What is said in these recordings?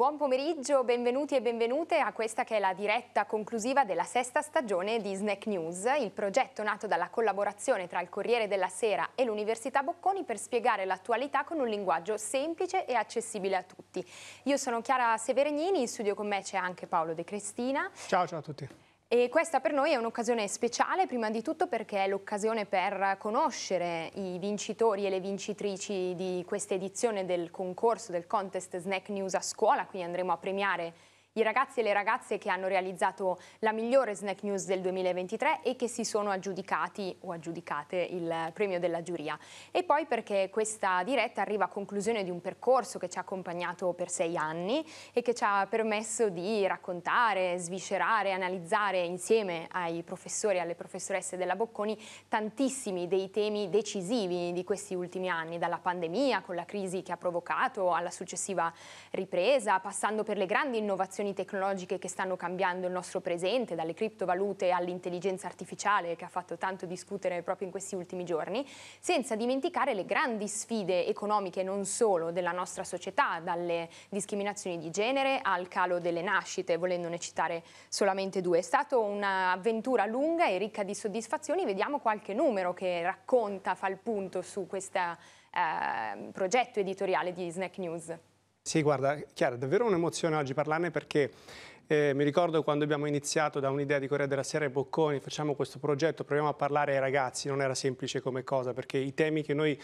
Buon pomeriggio, benvenuti e benvenute a questa che è la diretta conclusiva della sesta stagione di Snack News, il progetto nato dalla collaborazione tra il Corriere della Sera e l'Università Bocconi per spiegare l'attualità con un linguaggio semplice e accessibile a tutti. Io sono Chiara Severegnini, in studio con me c'è anche Paolo De Cristina. Ciao, ciao a tutti. E questa per noi è un'occasione speciale, prima di tutto perché è l'occasione per conoscere i vincitori e le vincitrici di questa edizione del concorso del contest Snack News a scuola, quindi andremo a premiare i ragazzi e le ragazze che hanno realizzato la migliore Snack News del 2023 e che si sono aggiudicati o aggiudicate il premio della giuria. E poi perché questa diretta arriva a conclusione di un percorso che ci ha accompagnato per sei anni e che ci ha permesso di raccontare, sviscerare, analizzare insieme ai professori e alle professoresse della Bocconi tantissimi dei temi decisivi di questi ultimi anni, dalla pandemia con la crisi che ha provocato alla successiva ripresa, passando per le grandi innovazioni innovazioni tecnologiche che stanno cambiando il nostro presente, dalle criptovalute all'intelligenza artificiale che ha fatto tanto discutere proprio in questi ultimi giorni, senza dimenticare le grandi sfide economiche non solo della nostra società, dalle discriminazioni di genere al calo delle nascite, volendone citare solamente due. È stata un'avventura lunga e ricca di soddisfazioni, vediamo qualche numero che racconta, fa il punto su questo eh, progetto editoriale di Snack News. Sì, guarda, Chiara, è davvero un'emozione oggi parlarne perché eh, mi ricordo quando abbiamo iniziato da un'idea di Corriere della Sera e Bocconi, facciamo questo progetto, proviamo a parlare ai ragazzi, non era semplice come cosa perché i temi che noi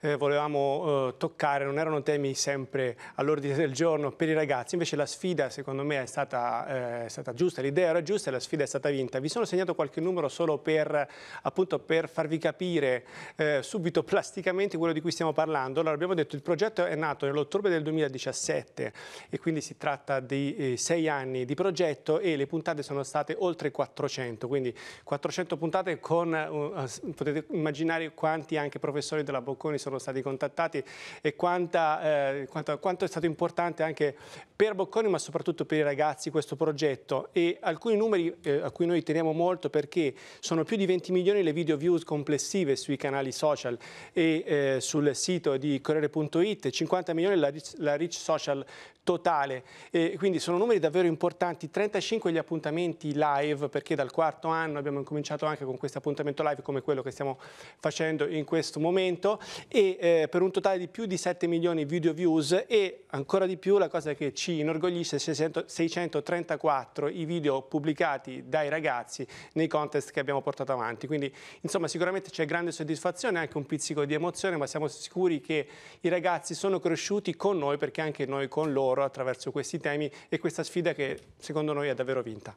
eh, volevamo eh, toccare non erano temi sempre all'ordine del giorno per i ragazzi, invece la sfida secondo me è stata, eh, è stata giusta, l'idea era giusta e la sfida è stata vinta. Vi sono segnato qualche numero solo per, appunto, per farvi capire eh, subito plasticamente quello di cui stiamo parlando. Allora abbiamo detto che il progetto è nato nell'ottobre del 2017 e quindi si tratta di eh, sei anni di di progetto e le puntate sono state oltre 400, quindi 400 puntate con, uh, potete immaginare quanti anche professori della Bocconi sono stati contattati e quanta, eh, quanto, quanto è stato importante anche per Bocconi ma soprattutto per i ragazzi questo progetto e alcuni numeri eh, a cui noi teniamo molto perché sono più di 20 milioni le video views complessive sui canali social e eh, sul sito di Corriere.it, 50 milioni la, la reach social totale e quindi sono numeri davvero importanti importanti, 35 gli appuntamenti live perché dal quarto anno abbiamo incominciato anche con questo appuntamento live come quello che stiamo facendo in questo momento e eh, per un totale di più di 7 milioni video views e ancora di più la cosa che ci inorgoglisce 600, 634 i video pubblicati dai ragazzi nei contest che abbiamo portato avanti. Quindi insomma sicuramente c'è grande soddisfazione, anche un pizzico di emozione, ma siamo sicuri che i ragazzi sono cresciuti con noi perché anche noi con loro attraverso questi temi e questa sfida che secondo noi è davvero vinta.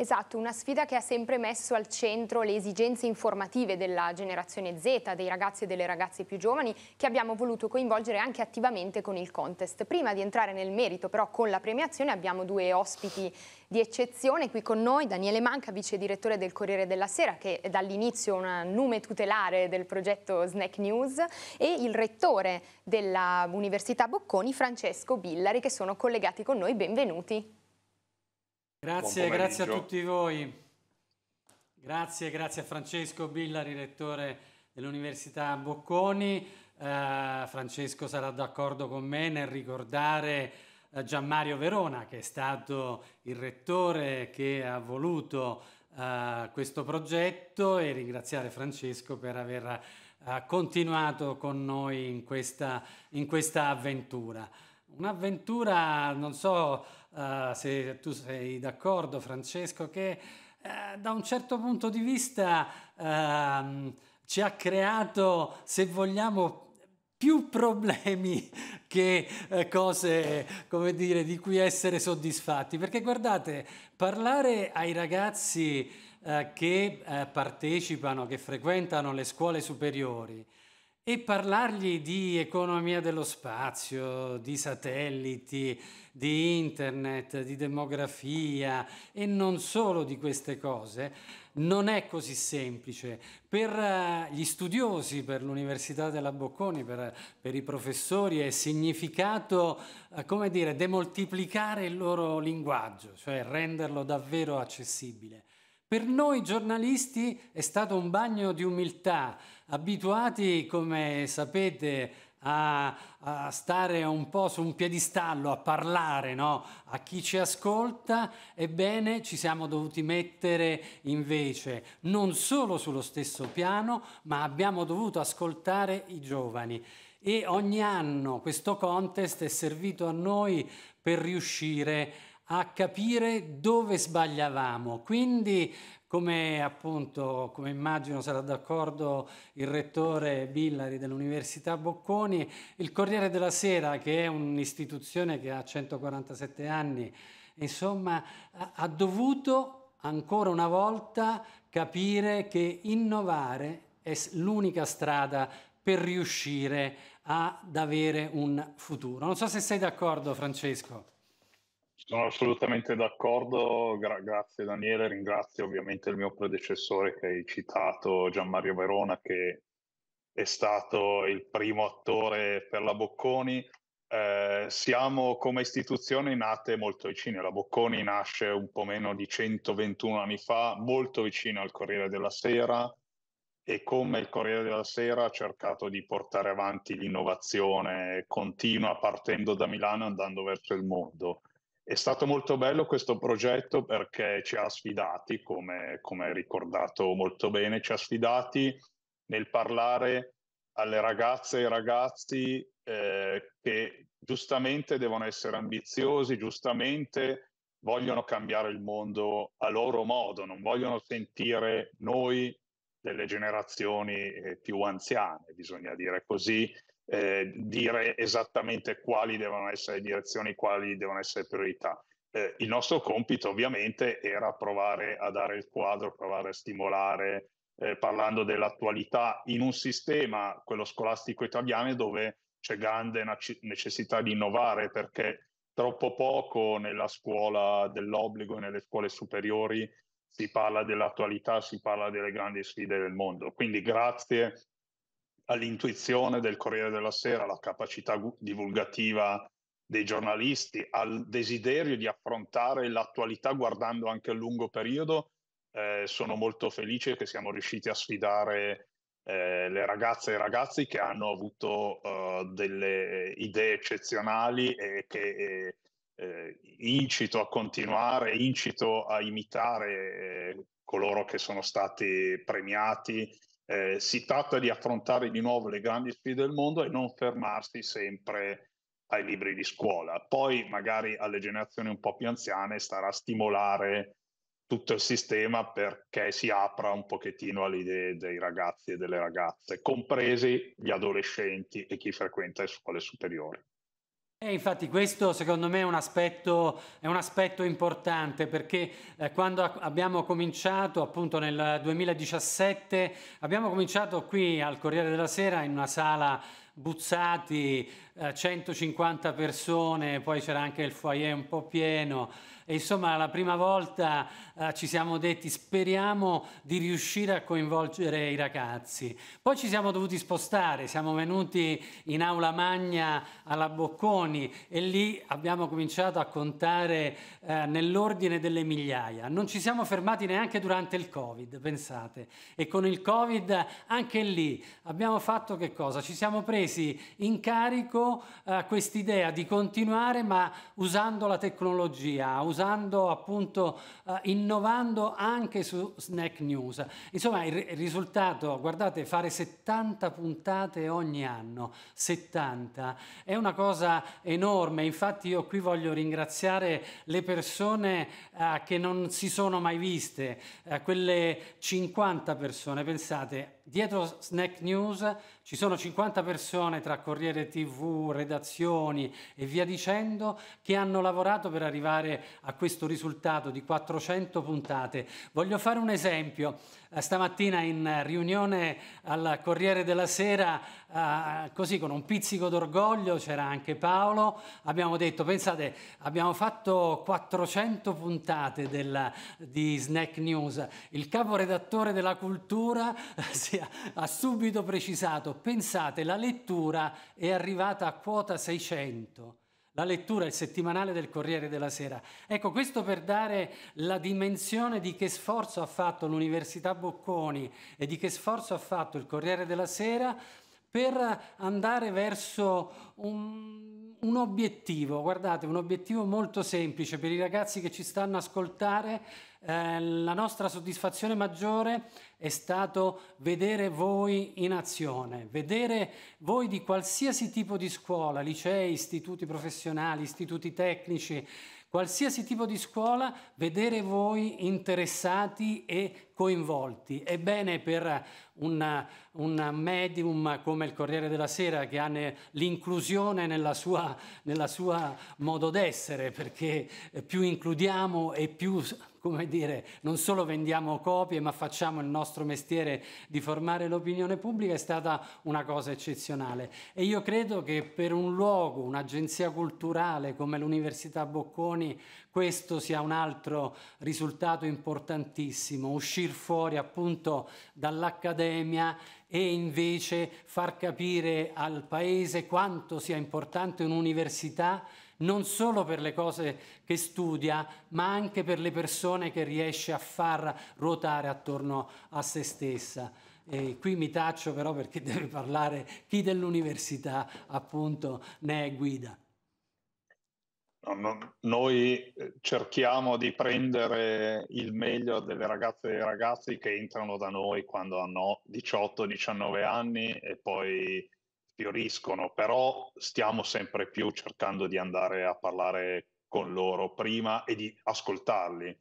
Esatto, una sfida che ha sempre messo al centro le esigenze informative della generazione Z, dei ragazzi e delle ragazze più giovani, che abbiamo voluto coinvolgere anche attivamente con il contest. Prima di entrare nel merito, però, con la premiazione abbiamo due ospiti di eccezione qui con noi, Daniele Manca, vice direttore del Corriere della Sera, che è dall'inizio un nome tutelare del progetto Snack News, e il rettore dell'Università Bocconi, Francesco Billari, che sono collegati con noi. Benvenuti. Grazie, grazie a tutti voi. Grazie, grazie a Francesco Billari, rettore dell'Università Bocconi. Eh, Francesco sarà d'accordo con me nel ricordare eh, Gianmario Verona, che è stato il rettore che ha voluto eh, questo progetto e ringraziare Francesco per aver eh, continuato con noi in questa, in questa avventura. Un'avventura, non so uh, se tu sei d'accordo Francesco, che uh, da un certo punto di vista uh, ci ha creato, se vogliamo, più problemi che eh, cose, come dire, di cui essere soddisfatti. Perché guardate, parlare ai ragazzi eh, che eh, partecipano, che frequentano le scuole superiori, e parlargli di economia dello spazio, di satelliti, di internet, di demografia e non solo di queste cose, non è così semplice. Per eh, gli studiosi, per l'Università della Bocconi, per, per i professori è significato, eh, come dire, demoltiplicare il loro linguaggio, cioè renderlo davvero accessibile. Per noi giornalisti è stato un bagno di umiltà, abituati, come sapete, a, a, stare un po' su un piedistallo, a parlare no? a chi ci ascolta, ebbene ci siamo dovuti mettere invece non solo sullo stesso piano, ma abbiamo dovuto ascoltare i giovani. E ogni anno questo contest è servito a noi per riuscire a capire dove sbagliavamo. Quindi come appunto, come immagino sarà d'accordo il rettore Billari dell'Università Bocconi, il Corriere della Sera, che è un'istituzione che ha 147 anni, insomma, ha dovuto ancora una volta capire che innovare è l'unica strada per riuscire ad avere un futuro. Non so se sei d'accordo Francesco. Sono assolutamente d'accordo, Gra- grazie Daniele, ringrazio ovviamente il mio predecessore che hai citato, Gianmario Verona, che è stato il primo attore per la Bocconi. Eh, siamo come istituzione nate molto vicine, la Bocconi nasce un po' meno di 121 anni fa, molto vicino al Corriere della Sera e come il Corriere della Sera ha cercato di portare avanti l'innovazione continua partendo da Milano e andando verso il mondo. È stato molto bello questo progetto perché ci ha sfidati, come, come hai ricordato molto bene, ci ha sfidati nel parlare alle ragazze e ai ragazzi eh, che giustamente devono essere ambiziosi, giustamente vogliono cambiare il mondo a loro modo, non vogliono sentire noi delle generazioni eh, più anziane, bisogna dire così, eh, dire esattamente quali devono essere le direzioni, quali devono essere le priorità. Eh, il nostro compito ovviamente era provare a dare il quadro, provare a stimolare, eh, parlando dell'attualità in un sistema, quello scolastico italiano, dove c'è grande necessità di innovare perché troppo poco nella scuola dell'obbligo e nelle scuole superiori si parla dell'attualità, si parla delle grandi sfide del mondo. Quindi grazie all'intuizione del Corriere della Sera, alla capacità divulgativa dei giornalisti, al desiderio di affrontare l'attualità guardando anche a lungo periodo. Eh, sono molto felice che siamo riusciti a sfidare eh, le ragazze e i ragazzi che hanno avuto uh, delle idee eccezionali e che eh, eh, incito a continuare, incito a imitare eh, coloro che sono stati premiati eh, si tratta di affrontare di nuovo le grandi sfide del mondo e non fermarsi sempre ai libri di scuola. Poi magari alle generazioni un po' più anziane starà a stimolare tutto il sistema perché si apra un pochettino alle idee dei ragazzi e delle ragazze, compresi gli adolescenti e chi frequenta le scuole superiori. E infatti questo secondo me è un aspetto, è un aspetto importante perché eh, quando abbiamo cominciato appunto nel 2017 abbiamo cominciato qui al Corriere della Sera in una sala Buzzati, eh, 150 persone, poi c'era anche il foyer un po' pieno e insomma la prima volta Ah, ci siamo detti speriamo di riuscire a coinvolgere i ragazzi. Poi ci siamo dovuti spostare, siamo venuti in aula magna alla Bocconi e lì abbiamo cominciato a contare eh, nell'ordine delle migliaia. Non ci siamo fermati neanche durante il Covid, pensate. E con il Covid anche lì abbiamo fatto che cosa? Ci siamo presi in carico eh, quest'idea di continuare ma usando la tecnologia, usando appunto eh, in innovando anche su Snack News. Insomma, il risultato, guardate, fare 70 puntate ogni anno, 70, è una cosa enorme. Infatti io qui voglio ringraziare le persone eh, che non si sono mai viste, eh, quelle 50 persone, pensate, dietro Snack News ci sono 50 persone tra Corriere TV, redazioni e via dicendo che hanno lavorato per arrivare a questo risultato di 400 puntate. Voglio fare un esempio. Eh, stamattina in riunione al Corriere della Sera, eh, così con un pizzico d'orgoglio, c'era anche Paolo, abbiamo detto, pensate, abbiamo fatto 400 puntate della, di Snack News, il caporedattore della cultura eh, si, ha subito precisato, pensate, la lettura è arrivata a quota 600 la lettura, il settimanale del Corriere della Sera. Ecco, questo per dare la dimensione di che sforzo ha fatto l'Università Bocconi e di che sforzo ha fatto il Corriere della Sera per andare verso un, un, obiettivo, guardate, un obiettivo molto semplice per i ragazzi che ci stanno ascoltare, eh, la nostra soddisfazione maggiore è stato vedere voi in azione, vedere voi di qualsiasi tipo di scuola, licei, istituti professionali, istituti tecnici, Qualsiasi tipo di scuola, vedere voi interessati e coinvolti. Ebbene, per un medium come il Corriere della Sera che ha ne, l'inclusione nella sua, nella sua modo d'essere, perché più includiamo e più come dire, non solo vendiamo copie ma facciamo il nostro mestiere di formare l'opinione pubblica, è stata una cosa eccezionale. E io credo che per un luogo, un'agenzia culturale come l'Università Bocconi, questo sia un altro risultato importantissimo, uscire fuori appunto dall'accademia e invece far capire al Paese quanto sia importante un'università non solo per le cose che studia, ma anche per le persone che riesce a far ruotare attorno a se stessa. E qui mi taccio però perché deve parlare chi dell'università appunto ne è guida. No, no, noi eh, cerchiamo di prendere il meglio delle ragazze e dei ragazzi che entrano da noi quando hanno 18-19 anni e poi fioriscono, però stiamo sempre più cercando di andare a parlare con loro prima e di ascoltarli.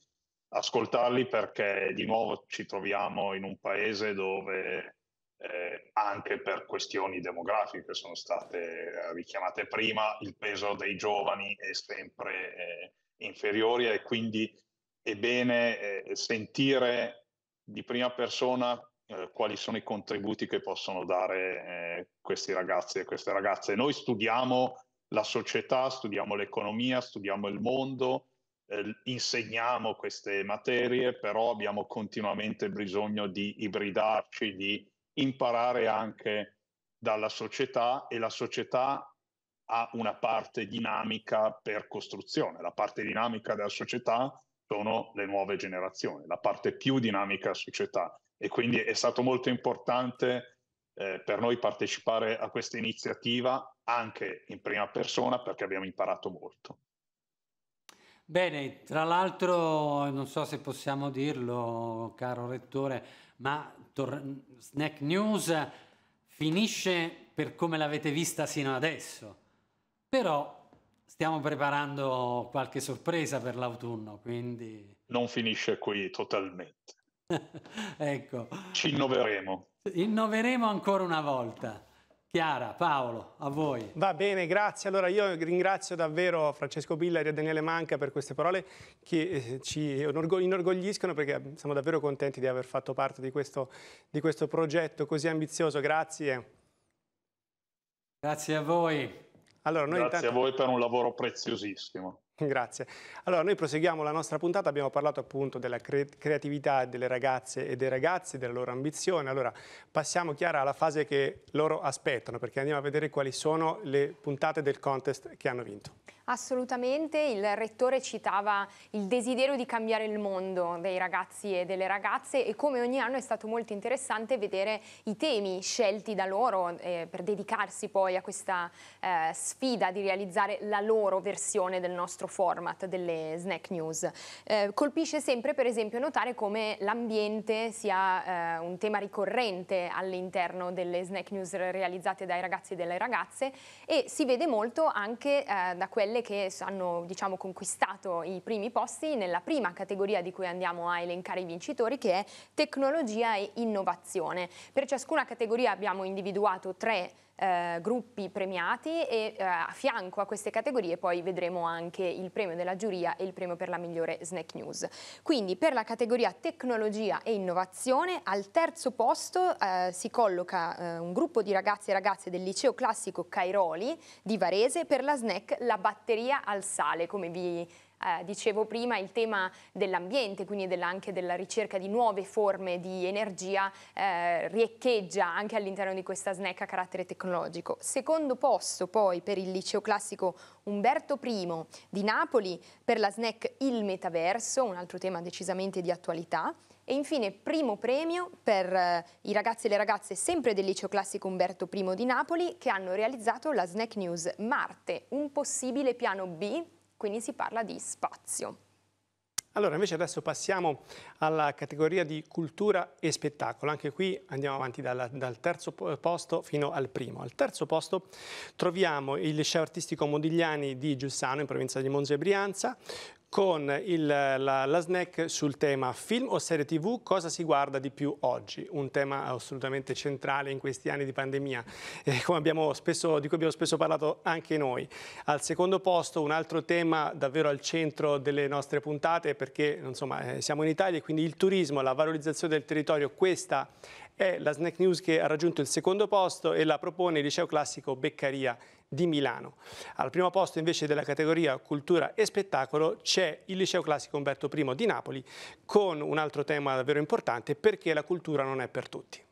Ascoltarli perché di nuovo ci troviamo in un paese dove eh, anche per questioni demografiche sono state richiamate prima, il peso dei giovani è sempre eh, inferiore e quindi è bene eh, sentire di prima persona eh, quali sono i contributi che possono dare eh, questi ragazzi e queste ragazze. Noi studiamo la società, studiamo l'economia, studiamo il mondo, eh, insegniamo queste materie, però abbiamo continuamente bisogno di ibridarci, di imparare anche dalla società e la società ha una parte dinamica per costruzione. La parte dinamica della società sono le nuove generazioni, la parte più dinamica della società e quindi è stato molto importante eh, per noi partecipare a questa iniziativa anche in prima persona perché abbiamo imparato molto. Bene, tra l'altro non so se possiamo dirlo, caro Rettore, ma tor- Snack News finisce per come l'avete vista sino adesso, però stiamo preparando qualche sorpresa per l'autunno, quindi... Non finisce qui totalmente. ecco. Ci innoveremo. Innoveremo ancora una volta. Chiara, Paolo, a voi. Va bene, grazie. Allora io ringrazio davvero Francesco Billari e Daniele Manca per queste parole che eh, ci inorgogliscono perché siamo davvero contenti di aver fatto parte di questo, di questo progetto così ambizioso. Grazie. Grazie a voi. Allora, grazie intanto... a voi per un lavoro preziosissimo. Grazie. Allora, noi proseguiamo la nostra puntata, abbiamo parlato appunto della cre creatività delle ragazze e dei ragazzi, della loro ambizione. Allora, passiamo Chiara alla fase che loro aspettano, perché andiamo a vedere quali sono le puntate del contest che hanno vinto. Assolutamente, il rettore citava il desiderio di cambiare il mondo dei ragazzi e delle ragazze e come ogni anno è stato molto interessante vedere i temi scelti da loro eh, per dedicarsi poi a questa eh, sfida di realizzare la loro versione del nostro format delle snack news. Eh, colpisce sempre per esempio notare come l'ambiente sia eh, un tema ricorrente all'interno delle snack news realizzate dai ragazzi e dalle ragazze e si vede molto anche eh, da quelle quelle che hanno diciamo, conquistato i primi posti nella prima categoria di cui andiamo a elencare i vincitori che è tecnologia e innovazione. Per ciascuna categoria abbiamo individuato tre eh, gruppi premiati e eh, a fianco a queste categorie poi vedremo anche il premio della giuria e il premio per la migliore snack news. Quindi per la categoria tecnologia e innovazione al terzo posto eh, si colloca eh, un gruppo di ragazzi e ragazze del liceo classico Cairoli di Varese per la snack La batteria al sale, come vi eh, dicevo prima, il tema dell'ambiente, quindi della, anche della ricerca di nuove forme di energia, eh, riecheggia anche all'interno di questa snack a carattere tecnologico. Secondo posto poi per il liceo classico Umberto I di Napoli per la snack Il Metaverso, un altro tema decisamente di attualità. E infine primo premio per eh, i ragazzi e le ragazze sempre del liceo classico Umberto I di Napoli che hanno realizzato la Snack News Marte, un possibile piano B quindi si parla di spazio. Allora, invece adesso passiamo alla categoria di cultura e spettacolo. Anche qui andiamo avanti dal, dal, terzo posto fino al primo. Al terzo posto troviamo il Liceo Artistico Modigliani di Giussano, in provincia di Monza e Brianza, con il, la, la snack sul tema film o serie tv, cosa si guarda di più oggi? Un tema assolutamente centrale in questi anni di pandemia, eh, spesso, di cui abbiamo spesso parlato anche noi. Al secondo posto un altro tema davvero al centro delle nostre puntate perché insomma, eh, siamo in Italia e quindi il turismo, la valorizzazione del territorio, questa è la Snack News che ha raggiunto il secondo posto e la propone il Liceo Classico Beccaria di Milano. Al primo posto invece della categoria Cultura e Spettacolo c'è il Liceo Classico Umberto I di Napoli con un altro tema davvero importante perché la cultura non è per tutti.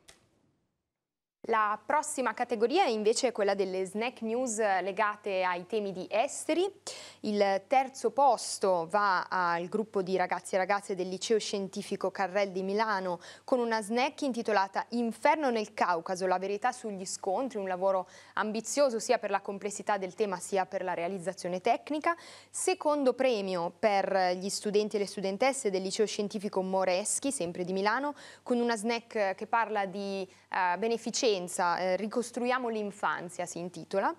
La prossima categoria è invece quella delle snack news legate ai temi di esteri. Il terzo posto va al gruppo di ragazzi e ragazze del liceo scientifico Carrel di Milano con una snack intitolata Inferno nel Caucaso, la verità sugli scontri, un lavoro ambizioso sia per la complessità del tema sia per la realizzazione tecnica. Secondo premio per gli studenti e le studentesse del liceo scientifico Moreschi, sempre di Milano, con una snack che parla di eh, beneficenza Eccellenza, eh, ricostruiamo l'infanzia si intitola.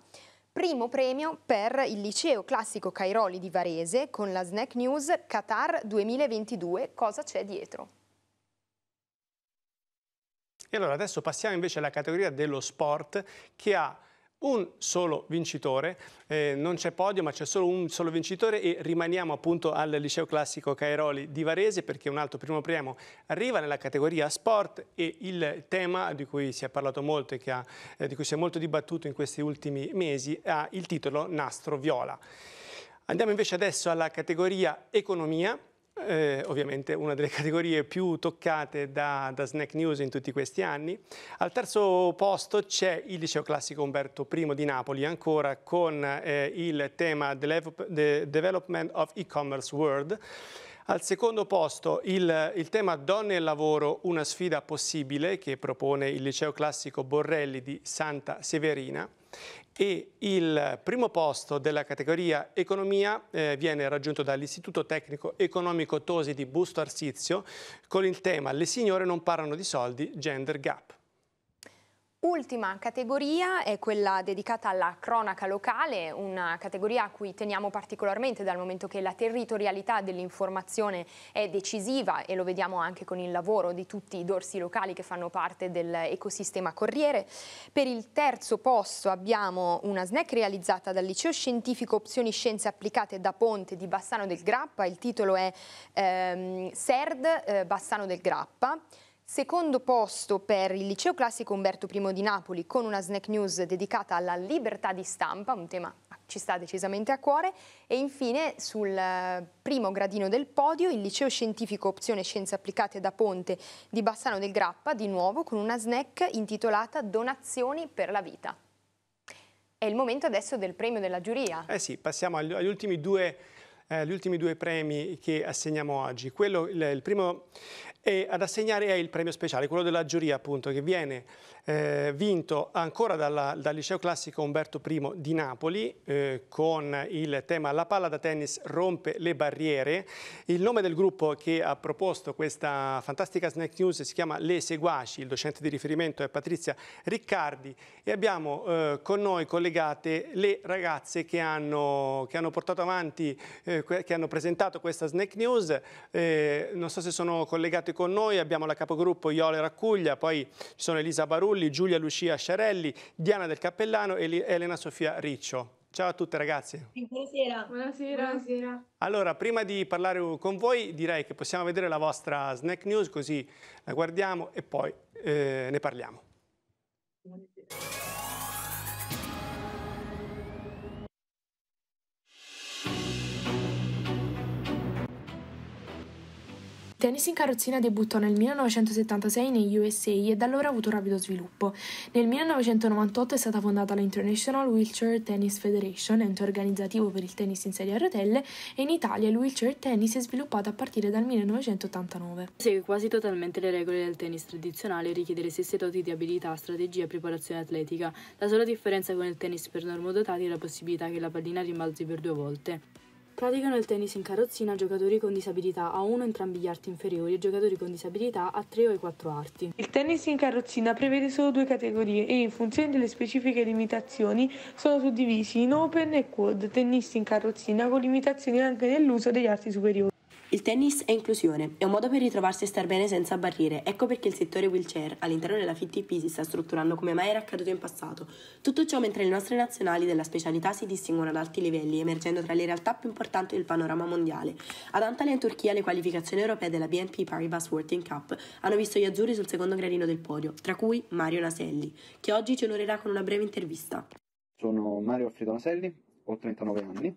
Primo premio per il liceo classico Cairoli di Varese con la Snack News Qatar 2022. Cosa c'è dietro? E allora adesso passiamo invece alla categoria dello sport che ha un solo vincitore, eh, non c'è podio ma c'è solo un solo vincitore e rimaniamo appunto al Liceo Classico Cairoli di Varese perché un altro primo premio arriva nella categoria sport e il tema di cui si è parlato molto e ha, eh, di cui si è molto dibattuto in questi ultimi mesi ha il titolo Nastro Viola. Andiamo invece adesso alla categoria Economia eh, ovviamente una delle categorie più toccate da, da, Snack News in tutti questi anni. Al terzo posto c'è il liceo classico Umberto I di Napoli, ancora con eh, il tema The Development of E-Commerce World. Al secondo posto il, il, tema Donne e lavoro, una sfida possibile che propone il liceo classico Borrelli di Santa Severina e il primo posto della categoria economia eh, viene raggiunto dall'Istituto Tecnico Economico Tosi di Busto Arsizio con il tema Le signore non parlano di soldi, gender gap. Ultima categoria è quella dedicata alla cronaca locale, una categoria a cui teniamo particolarmente dal momento che la territorialità dell'informazione è decisiva e lo vediamo anche con il lavoro di tutti i dorsi locali che fanno parte dell'ecosistema Corriere. Per il terzo posto abbiamo una snack realizzata dal liceo scientifico Opzioni Scienze Applicate da Ponte di Bassano del Grappa, il titolo è ehm, SERD eh, Bassano del Grappa. Secondo posto per il Liceo Classico Umberto I di Napoli con una snack news dedicata alla libertà di stampa, un tema che ci sta decisamente a cuore, e infine sul eh, primo gradino del podio il Liceo Scientifico Opzione Scienze Applicate da Ponte di Bassano del Grappa, di nuovo con una snack intitolata Donazioni per la vita. È il momento adesso del premio della giuria. Eh sì, passiamo agli, agli ultimi due eh, gli ultimi due premi che assegniamo oggi. Quello, il, il, primo e ad assegnare è il premio speciale, quello della giuria appunto, che viene eh, vinto ancora dalla, dal liceo classico Umberto I di Napoli eh, con il tema La palla da tennis rompe le barriere. Il nome del gruppo che ha proposto questa fantastica snack news si chiama Le Seguaci, il docente di riferimento è Patrizia Riccardi e abbiamo eh, con noi collegate le ragazze che hanno, che hanno portato avanti, eh, che hanno presentato questa snack news. Eh, non so se sono collegate con noi, abbiamo la capogruppo Iole Raccuglia, poi ci sono Elisa Barulli, Trulli, Giulia Lucia Sciarelli, Diana del Cappellano e Elena Sofia Riccio. Ciao a tutte ragazze. Buonasera. Buonasera. Buonasera. Allora, prima di parlare con voi, direi che possiamo vedere la vostra snack news, così la guardiamo e poi eh, ne parliamo. Buonasera. Tennis in carrozzina debuttò nel 1976 negli USA e da allora ha avuto un rapido sviluppo. Nel 1998 è stata fondata la International Wheelchair Tennis Federation, ente organizzativo per il tennis in serie a rotelle, e in Italia il wheelchair tennis è sviluppato a partire dal 1989. Segue quasi totalmente le regole del tennis tradizionale e richiede le stesse doti di abilità, strategia e preparazione atletica. La sola differenza con il tennis per normodotati è la possibilità che la pallina rimbalzi per due volte. Praticano il tennis in carrozzina giocatori con disabilità a uno o entrambi gli arti inferiori e giocatori con disabilità a tre o ai quattro arti. Il tennis in carrozzina prevede solo due categorie e in funzione delle specifiche limitazioni sono suddivisi in open e quad, tennisti in carrozzina con limitazioni anche nell'uso degli arti superiori. Il tennis è inclusione, è un modo per ritrovarsi e star bene senza barriere. Ecco perché il settore wheelchair all'interno della FITTP si sta strutturando come mai era accaduto in passato. Tutto ciò mentre le nostre nazionali della specialità si distinguono ad alti livelli, emergendo tra le realtà più importanti del panorama mondiale. Ad Antalya in Turchia le qualificazioni europee della BNP Paribas World Cup hanno visto gli azzurri sul secondo gradino del podio, tra cui Mario Naselli, che oggi ci onorerà con una breve intervista. Sono Mario Alfredo Naselli, ho 39 anni,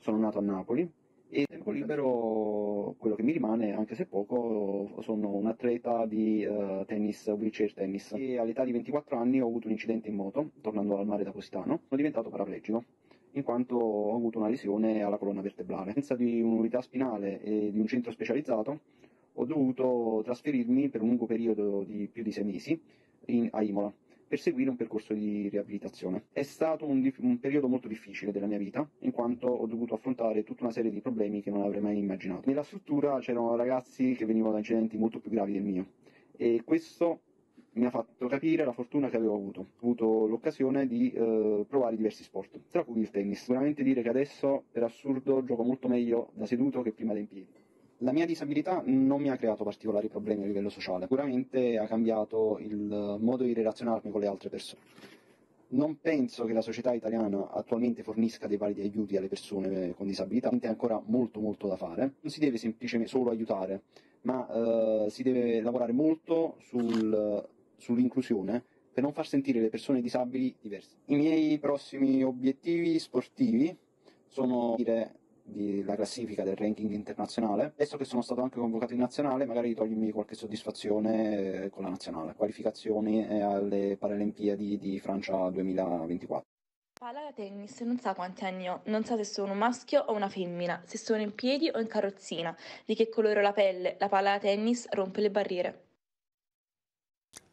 sono nato a Napoli e tempo libero, quello che mi rimane, anche se poco, sono un atleta di uh, tennis, wheelchair tennis. E all'età di 24 anni ho avuto un incidente in moto, tornando al mare da Positano, sono diventato paraplegico in quanto ho avuto una lesione alla colonna vertebrale. Senza di un'unità spinale e di un centro specializzato, ho dovuto trasferirmi per un lungo periodo di più di sei mesi in, a Imola per seguire un percorso di riabilitazione. È stato un, un, periodo molto difficile della mia vita, in quanto ho dovuto affrontare tutta una serie di problemi che non avrei mai immaginato. Nella struttura c'erano ragazzi che venivano da incidenti molto più gravi del mio e questo mi ha fatto capire la fortuna che avevo avuto. Ho avuto l'occasione di eh, provare diversi sport, tra cui il tennis. Sicuramente dire che adesso, per assurdo, gioco molto meglio da seduto che prima da in piedi. La mia disabilità non mi ha creato particolari problemi a livello sociale, sicuramente ha cambiato il modo di relazionarmi con le altre persone. Non penso che la società italiana attualmente fornisca dei validi aiuti alle persone con disabilità, quindi è ancora molto molto da fare. Non si deve semplicemente solo aiutare, ma eh, si deve lavorare molto sul, sull'inclusione per non far sentire le persone disabili diverse. I miei prossimi obiettivi sportivi sono dire, la classifica del ranking internazionale, adesso che sono stato anche convocato in nazionale, magari togliermi qualche soddisfazione eh, con la nazionale, qualificazioni eh, alle Paralimpiadi di Francia 2024. Palla tennis non sa quanti anni ho, non sa se sono un maschio o una femmina, se sono in piedi o in carrozzina, di che colore ho la pelle, la palla tennis rompe le barriere.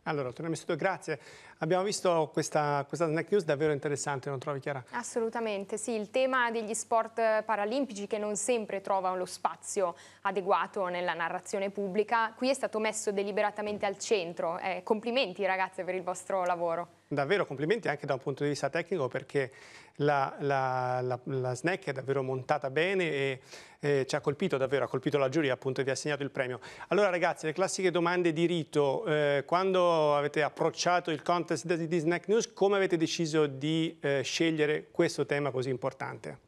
Allora, torniamo in studio, grazie. Abbiamo visto questa, questa snack news davvero interessante, non trovi Chiara? Assolutamente, sì, il tema degli sport paralimpici che non sempre trova lo spazio adeguato nella narrazione pubblica, qui è stato messo deliberatamente al centro. Eh, complimenti ragazze per il vostro lavoro. Davvero, complimenti anche da un punto di vista tecnico perché la, la, la, la snack è davvero montata bene e eh, ci ha colpito davvero, ha colpito la giuria appunto e vi ha assegnato il premio. Allora ragazzi, le classiche domande di rito, eh, quando avete approcciato il contest di Snack News, come avete deciso di eh, scegliere questo tema così importante?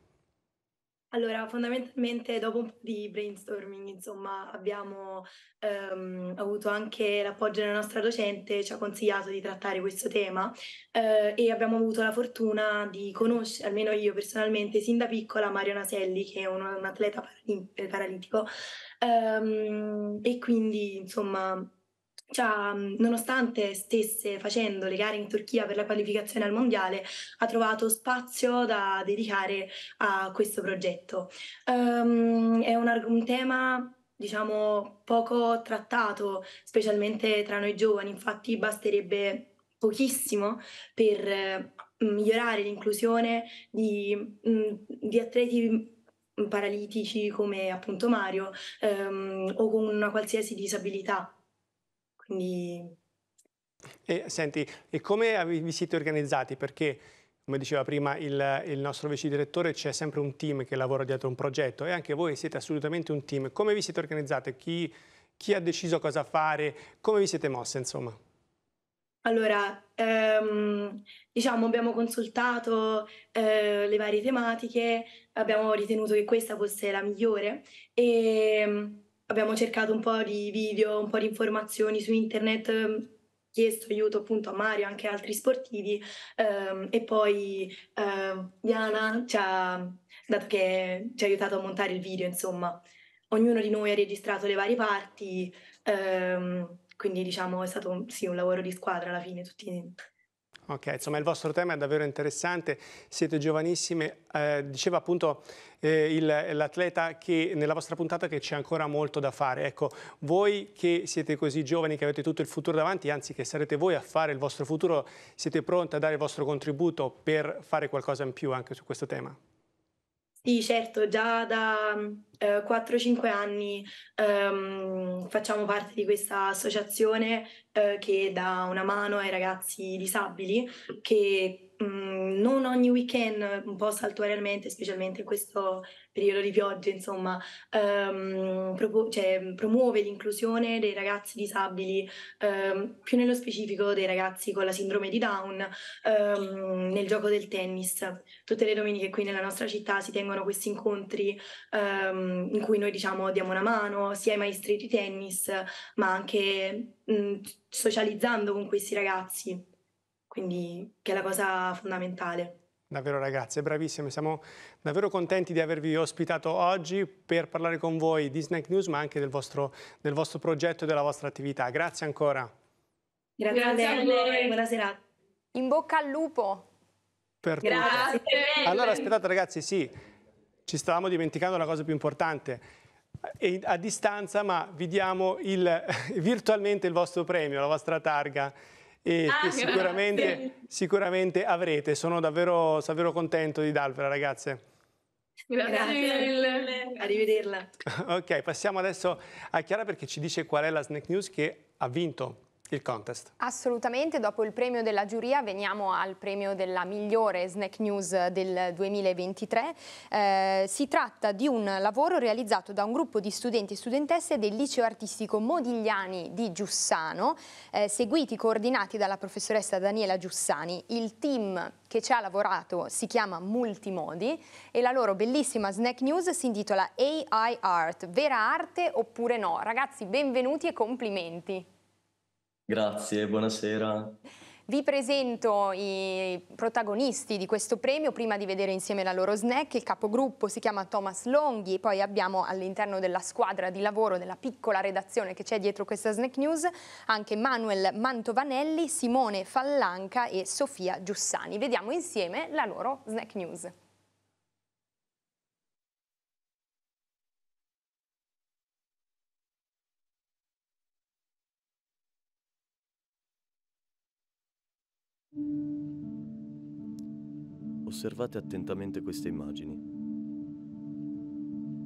Allora, fondamentalmente dopo un po' di brainstorming, insomma, abbiamo ehm, avuto anche l'appoggio della nostra docente, ci ha consigliato di trattare questo tema eh, e abbiamo avuto la fortuna di conoscere, almeno io personalmente, sin da piccola Mario Naselli, che è un, un atleta paralimp- paralimpico, ehm, e quindi, insomma, cioè, mhmm, nonostante stesse facendo le gare in Turchia per la qualificazione al mondiale, ha trovato spazio da dedicare a questo progetto. Um, è un, un tema diciamo poco trattato, specialmente tra noi giovani, infatti basterebbe pochissimo per mhmm, migliorare l'inclusione di, mhmm, di atleti paralitici come appunto Mario ehm, o con una qualsiasi disabilità quindi... E, senti, e come vi siete organizzati? Perché come diceva prima il, il nostro vice direttore, c'è sempre un team che lavora dietro un progetto e anche voi siete assolutamente un team. Come vi siete organizzati? Chi, chi ha deciso cosa fare? Come vi siete mosse, insomma? Allora, ehm, diciamo, abbiamo consultato eh, le varie tematiche, abbiamo ritenuto che questa fosse la migliore e abbiamo cercato un po' di video, un po' di informazioni su internet, ehm, chiesto aiuto appunto a Mario e anche altri sportivi ehm, e poi ehm, Diana ci ha, dato che ci ha aiutato a montare il video, insomma, ognuno di noi ha registrato le varie parti, ehm, quindi diciamo è stato sì, un lavoro di squadra alla fine, tutti Ok, insomma il vostro tema è davvero interessante, siete giovanissime, eh, diceva appunto eh, l'atleta che nella vostra puntata che c'è ancora molto da fare, ecco voi che siete così giovani, che avete tutto il futuro davanti, anzi che sarete voi a fare il vostro futuro, siete pronti a dare il vostro contributo per fare qualcosa in più anche su questo tema? Sì, certo, già da eh, 4-5 anni ehm, facciamo parte di questa associazione eh, che dà una mano ai ragazzi disabili che Mm, non ogni weekend, un po' saltuariamente, specialmente in questo periodo di pioggia, insomma, um, propo- cioè, promuove l'inclusione dei ragazzi disabili, um, più nello specifico dei ragazzi con la sindrome di Down, um, nel gioco del tennis. Tutte le domeniche qui nella nostra città si tengono questi incontri in cui noi diciamo diamo una mano sia ai maestri di tennis, ma anche mm, socializzando con questi ragazzi quindi che è la cosa fondamentale. Davvero ragazze, bravissime, siamo davvero contenti di avervi ospitato oggi per parlare con voi di Snack News ma anche del vostro, del vostro progetto e della vostra attività. Grazie ancora. Grazie, Grazie a voi, buonasera. In bocca al lupo. Per Grazie. Tutti. Allora aspettate ragazzi, sì, ci stavamo dimenticando la cosa più importante a distanza, ma vi diamo il, virtualmente il vostro premio, la vostra targa e ah, sicuramente, sicuramente, avrete. Sono davvero, davvero contento di darvela, ragazze. Grazie, Grazie mille. Arrivederla. ok, passiamo adesso a Chiara perché ci dice qual è la snack news che ha vinto il contest. Assolutamente, dopo il premio della giuria veniamo al premio della migliore snack news del 2023. Eh, si tratta di un lavoro realizzato da un gruppo di studenti e studentesse del liceo artistico Modigliani di Giussano, eh, seguiti, coordinati dalla professoressa Daniela Giussani. Il team che ci ha lavorato si chiama Multimodi e la loro bellissima snack news si intitola AI Art, vera arte oppure no? Ragazzi, benvenuti e complimenti. Grazie, buonasera. Vi presento i protagonisti di questo premio prima di vedere insieme la loro snack. Il capogruppo si chiama Thomas Longhi, poi abbiamo all'interno della squadra di lavoro, della piccola redazione che c'è dietro questa snack news, anche Manuel Mantovanelli, Simone Fallanca e Sofia Giussani. Vediamo insieme la loro snack news. Osservate attentamente queste immagini.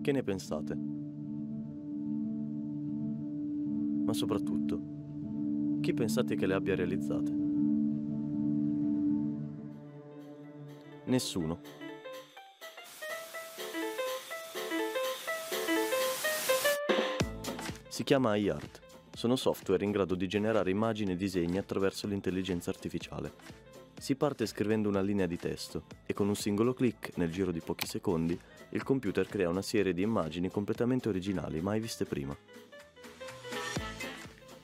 Che ne pensate? Ma soprattutto, chi pensate che le abbia realizzate? Nessuno. Si chiama iArt sono software in grado di generare immagini e disegni attraverso l'intelligenza artificiale. Si parte scrivendo una linea di testo e con un singolo clic, nel giro di pochi secondi, il computer crea una serie di immagini completamente originali mai viste prima.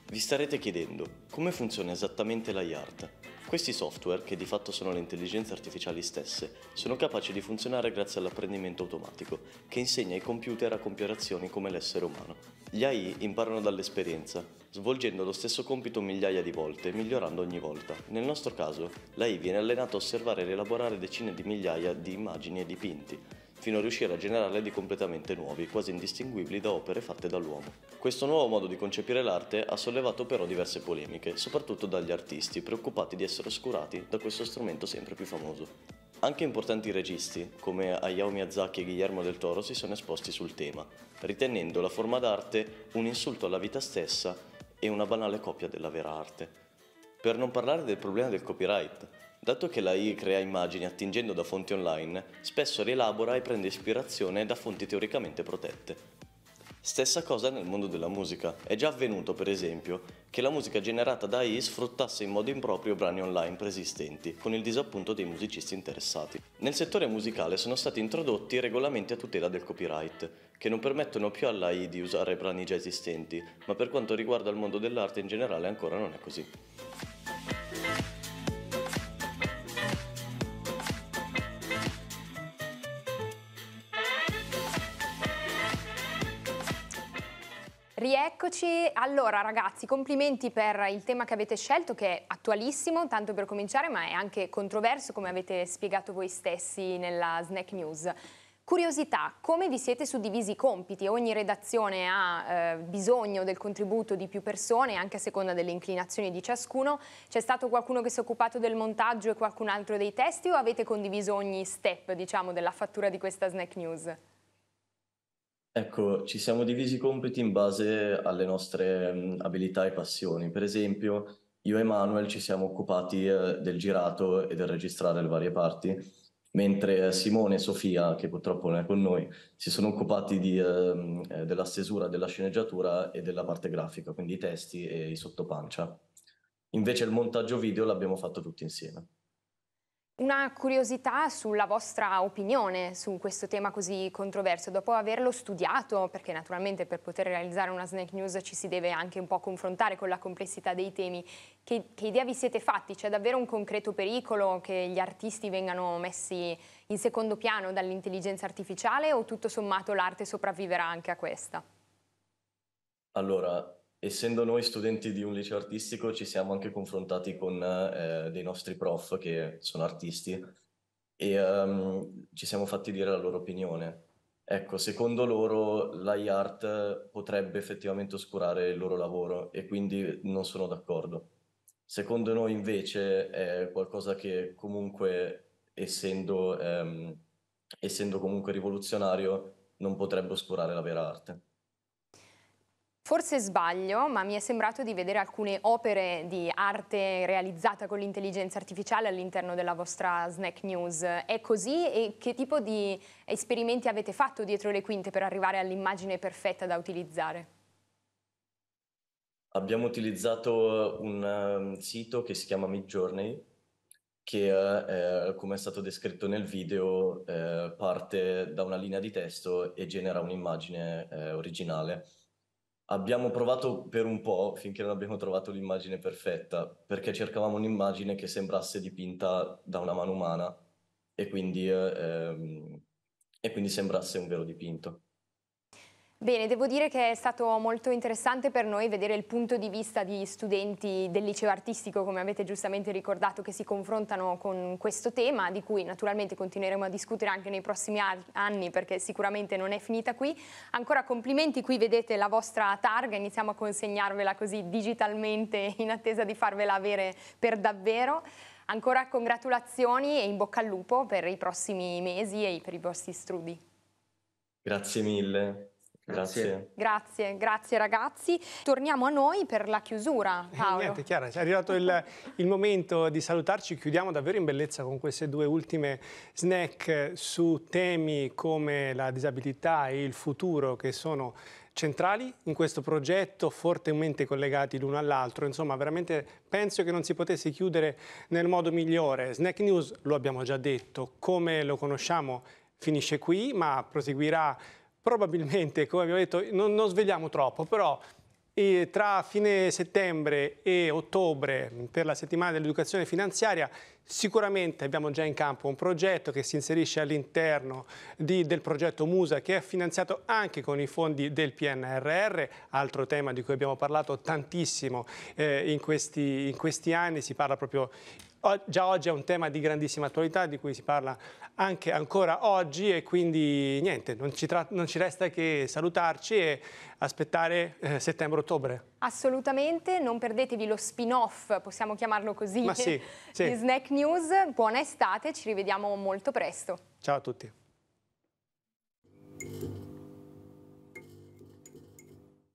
Vi starete chiedendo come funziona esattamente l'iArt? Questi software, che di fatto sono le intelligenze artificiali stesse, sono capaci di funzionare grazie all'apprendimento automatico, che insegna ai computer a compiere azioni come l'essere umano. Gli AI imparano dall'esperienza, svolgendo lo stesso compito migliaia di volte, migliorando ogni volta. Nel nostro caso, l'AI viene allenato a osservare e elaborare decine di migliaia di immagini e dipinti, fino a riuscire a generarli completamente nuovi, quasi indistinguibili da opere fatte dall'uomo. Questo nuovo modo di concepire l'arte ha sollevato però diverse polemiche, soprattutto dagli artisti, preoccupati di essere oscurati da questo strumento sempre più famoso. Anche importanti registi, come Hayao Miyazaki e Guillermo del Toro, si sono esposti sul tema, ritenendo la forma d'arte un insulto alla vita stessa e una banale copia della vera arte. Per non parlare del problema del copyright, Dato che la I crea immagini attingendo da fonti online, spesso rielabora e prende ispirazione da fonti teoricamente protette. Stessa cosa nel mondo della musica. È già avvenuto, per esempio, che la musica generata da AI sfruttasse in modo improprio brani online preesistenti, con il disappunto dei musicisti interessati. Nel settore musicale sono stati introdotti regolamenti a tutela del copyright, che non permettono più all'AI di usare brani già esistenti, ma per quanto riguarda il mondo dell'arte in generale ancora non è così. Rieccoci, allora ragazzi complimenti per il tema che avete scelto che è attualissimo tanto per cominciare ma è anche controverso come avete spiegato voi stessi nella Snack News. Curiosità, come vi siete suddivisi i compiti? Ogni redazione ha eh, bisogno del contributo di più persone, anche a seconda delle inclinazioni di ciascuno. C'è stato qualcuno che si è occupato del montaggio e qualcun altro dei testi o avete condiviso ogni step, diciamo, della fattura di questa Snack News? Ecco, ci siamo divisi i compiti in base alle nostre mh, abilità e passioni. Per esempio, io e Manuel ci siamo occupati eh, del girato e del registrare le varie parti, mentre eh, Simone e Sofia, che purtroppo non è con noi, si sono occupati di, eh, della stesura della sceneggiatura e della parte grafica, quindi i testi e i sottopancia. Invece il montaggio video l'abbiamo fatto tutti insieme. Una curiosità sulla vostra opinione su questo tema così controverso, dopo averlo studiato, perché naturalmente per poter realizzare una snack news ci si deve anche un po' confrontare con la complessità dei temi, che, che idea vi siete fatti? C'è davvero un concreto pericolo che gli artisti vengano messi in secondo piano dall'intelligenza artificiale o tutto sommato l'arte sopravviverà anche a questa? Allora, essendo noi studenti di un liceo artistico ci siamo anche confrontati con eh, dei nostri prof che sono artisti e um, ci siamo fatti dire la loro opinione. Ecco, secondo loro l'IART potrebbe effettivamente oscurare il loro lavoro e quindi non sono d'accordo. Secondo noi invece è qualcosa che comunque, essendo, ehm, essendo comunque rivoluzionario, non potrebbe oscurare la vera arte. Forse sbaglio, ma mi è sembrato di vedere alcune opere di arte realizzata con l'intelligenza artificiale all'interno della vostra Snack News. È così e che tipo di esperimenti avete fatto dietro le quinte per arrivare all'immagine perfetta da utilizzare? Abbiamo utilizzato un um, sito che si chiama Midjourney, che eh, eh, come è stato descritto nel video eh, parte da una linea di testo e genera un'immagine eh, originale Abbiamo provato per un po' finché non abbiamo trovato l'immagine perfetta, perché cercavamo un'immagine che sembrasse dipinta da una mano umana e quindi, eh, ehm, e quindi sembrasse un vero dipinto. Bene, devo dire che è stato molto interessante per noi vedere il punto di vista di studenti del liceo artistico, come avete giustamente ricordato, che si confrontano con questo tema, di cui naturalmente continueremo a discutere anche nei prossimi anni, perché sicuramente non è finita qui. Ancora complimenti, qui vedete la vostra targa, iniziamo a consegnarvela così digitalmente in attesa di farvela avere per davvero. Ancora congratulazioni e in bocca al lupo per i prossimi mesi e per i vostri studi. Grazie mille. Grazie. grazie. Grazie, ragazzi. Torniamo a noi per la chiusura, eh, Paolo. Eh, niente, Chiara, è arrivato il, il, momento di salutarci. Chiudiamo davvero in bellezza con queste due ultime snack su temi come la disabilità e il futuro che sono centrali in questo progetto, fortemente collegati l'uno all'altro. Insomma, veramente penso che non si potesse chiudere nel modo migliore. Snack News, lo abbiamo già detto, come lo conosciamo finisce qui, ma proseguirà probabilmente, come abbiamo detto, non, non svegliamo troppo, però e tra fine settembre e ottobre per la settimana dell'educazione finanziaria sicuramente abbiamo già in campo un progetto che si inserisce all'interno del progetto Musa che è finanziato anche con i fondi del PNRR, altro tema di cui abbiamo parlato tantissimo eh, in, questi, in, questi, anni, si parla proprio già oggi è un tema di grandissima attualità di cui si parla anche ancora oggi e quindi niente, non ci, non ci resta che salutarci e aspettare eh, settembre-ottobre. Assolutamente, non perdetevi lo spin-off, possiamo chiamarlo così, Ma sì, sì. di Snack News. Buona estate, ci rivediamo molto presto. Ciao a tutti.